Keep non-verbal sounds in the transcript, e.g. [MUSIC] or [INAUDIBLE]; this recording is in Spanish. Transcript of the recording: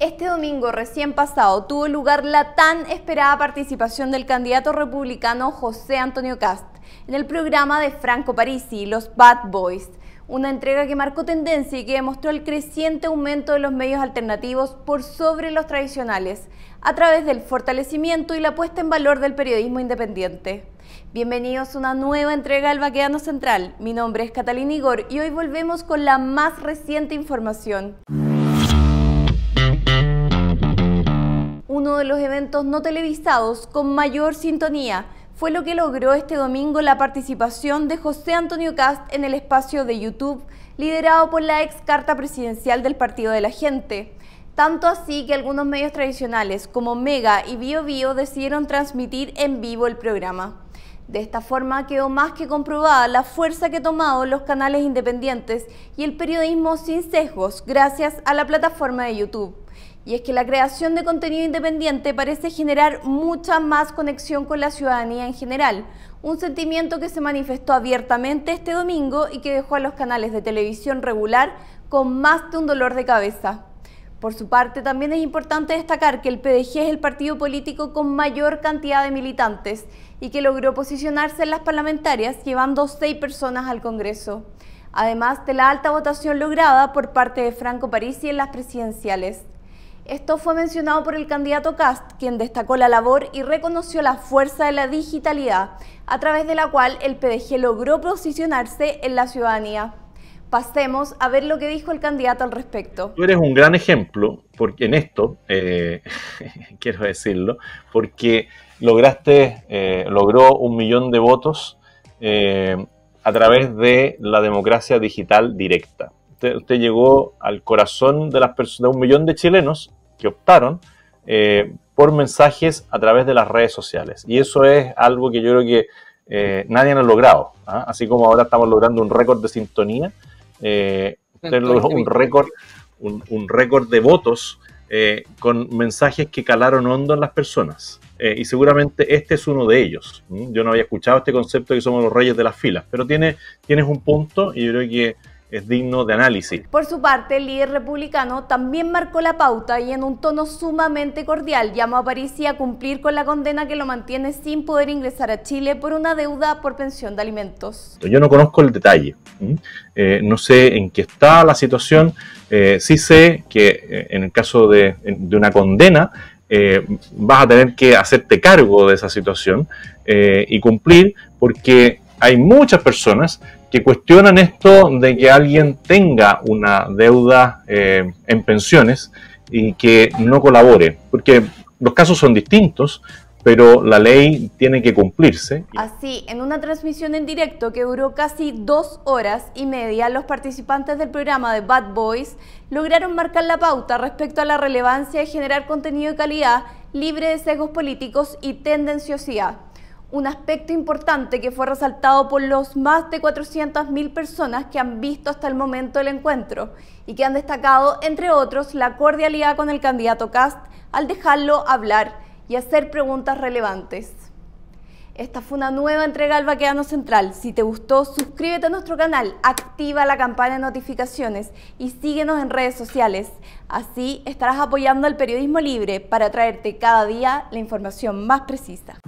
Este domingo recién pasado tuvo lugar la tan esperada participación del candidato republicano José Antonio Cast en el programa de Franco Parisi, Los Bad Boys, una entrega que marcó tendencia y que demostró el creciente aumento de los medios alternativos por sobre los tradicionales, a través del fortalecimiento y la puesta en valor del periodismo independiente. Bienvenidos a una nueva entrega del Baqueano Central. Mi nombre es Catalina Igor y hoy volvemos con la más reciente información. de los eventos no televisados con mayor sintonía fue lo que logró este domingo la participación de José Antonio Cast en el espacio de YouTube liderado por la ex carta presidencial del Partido de la Gente. Tanto así que algunos medios tradicionales como Mega y BioBio decidieron transmitir en vivo el programa. De esta forma quedó más que comprobada la fuerza que han tomado los canales independientes y el periodismo sin sesgos gracias a la plataforma de YouTube y es que la creación de contenido independiente parece generar mucha más conexión con la ciudadanía en general, un sentimiento que se manifestó abiertamente este domingo y que dejó a los canales de televisión regular con más de un dolor de cabeza. Por su parte, también es importante destacar que el PDG es el partido político con mayor cantidad de militantes y que logró posicionarse en las parlamentarias llevando seis personas al Congreso, además de la alta votación lograda por parte de Franco Parisi en las presidenciales. Esto fue mencionado por el candidato Cast, quien destacó la labor y reconoció la fuerza de la digitalidad, a través de la cual el PDG logró posicionarse en la ciudadanía. Pasemos a ver lo que dijo el candidato al respecto. Tú eres un gran ejemplo porque en esto, eh, [LAUGHS] quiero decirlo, porque lograste, eh, logró un millón de votos eh, a través de la democracia digital directa. Usted, llegó al corazón de las personas, de un millón de chilenos que optaron eh, por mensajes a través de las redes sociales. Y eso es algo que yo creo que eh, nadie ha logrado. ¿ah? Así como ahora estamos logrando un récord de sintonía, eh, este un récord un, récord de votos con mensajes que calaron hondo en las personas. y seguramente este es uno de ellos. Yo no había escuchado este concepto de que somos los reyes de las filas, pero tiene, tienes un punto y yo creo que es digno de análisis. Por su parte, el líder republicano también marcó la pauta y en un tono sumamente cordial llamó a Parisi a cumplir con la condena que lo mantiene sin poder ingresar a Chile por una deuda por pensión de alimentos. Yo no conozco el detalle, eh, no sé en qué está la situación, eh, sí sé que eh, en el caso de, una condena vas a tener que hacerte cargo de esa situación y cumplir porque hay muchas personas que cuestionan esto de que alguien tenga una deuda eh, en pensiones y que no colabore, porque los casos son distintos, pero la ley tiene que cumplirse. Así, en una transmisión en directo que duró casi dos horas y media, los participantes del programa de Bad Boys lograron marcar la pauta respecto a la relevancia de generar contenido de calidad libre de sesgos políticos y tendenciosidad. Un aspecto importante que fue resaltado por los más de 400.000 personas que han visto hasta el momento el encuentro y que han destacado, entre otros, la cordialidad con el candidato Cast al dejarlo hablar y hacer preguntas relevantes. Esta fue una nueva entrega al Baqueano Central. Si te gustó, suscríbete a nuestro canal, activa la campana de notificaciones y síguenos en redes sociales. Así estarás apoyando al periodismo libre para traerte cada día la información más precisa.